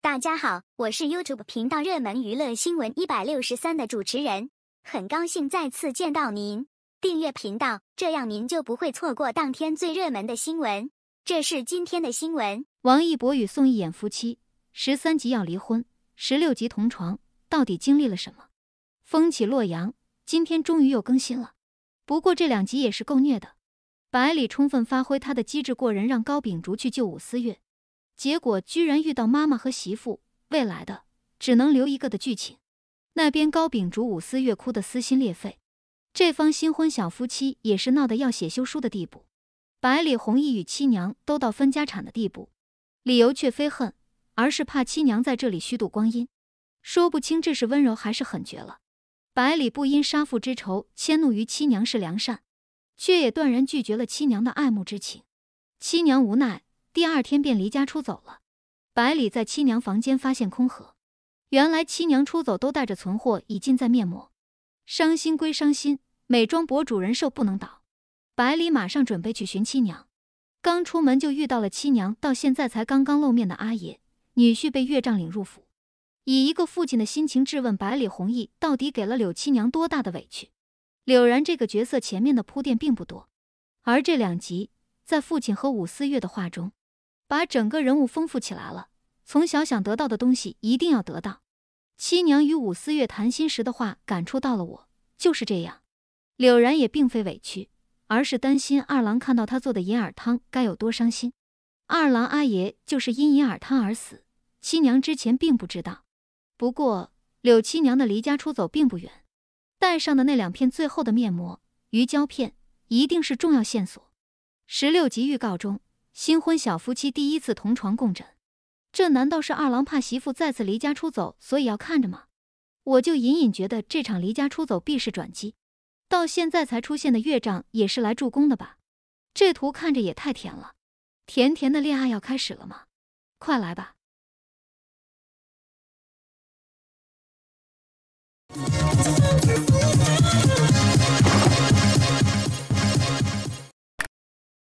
大家好，我是 YouTube 频道热门娱乐新闻一百六十三的主持人，很高兴再次见到您。订阅频道，这样您就不会错过当天最热门的新闻。这是今天的新闻：王一博与宋轶演夫妻，十三集要离婚，十六集同床，到底经历了什么？《风起洛阳》今天终于又更新了，不过这两集也是够虐的。百里充分发挥他的机智过人，让高秉烛去救武思月。结果居然遇到妈妈和媳妇未来的只能留一个的剧情，那边高秉烛、武思月哭得撕心裂肺，这方新婚小夫妻也是闹得要写休书的地步，百里弘毅与七娘都到分家产的地步，理由却非恨，而是怕七娘在这里虚度光阴，说不清这是温柔还是狠绝了。百里不因杀父之仇迁怒于七娘是良善，却也断然拒绝了七娘的爱慕之情，七娘无奈。第二天便离家出走了，百里在七娘房间发现空盒，原来七娘出走都带着存货，以尽在面膜。伤心归伤心，美妆博主人设不能倒。百里马上准备去寻七娘，刚出门就遇到了七娘，到现在才刚刚露面的阿爷女婿被岳丈领入府，以一个父亲的心情质问百里弘毅到底给了柳七娘多大的委屈。柳然这个角色前面的铺垫并不多，而这两集在父亲和武思月的话中。把整个人物丰富起来了。从小想得到的东西一定要得到。七娘与武四月谈心时的话，感触到了我。就是这样。柳然也并非委屈，而是担心二郎看到他做的银耳汤该有多伤心。二郎阿爷就是因银耳汤而死。七娘之前并不知道。不过，柳七娘的离家出走并不远，带上的那两片最后的面膜鱼胶片，一定是重要线索。十六集预告中。新婚小夫妻第一次同床共枕，这难道是二郎怕媳妇再次离家出走，所以要看着吗？我就隐隐觉得这场离家出走必是转机，到现在才出现的岳丈也是来助攻的吧？这图看着也太甜了，甜甜的恋爱要开始了吗？快来吧！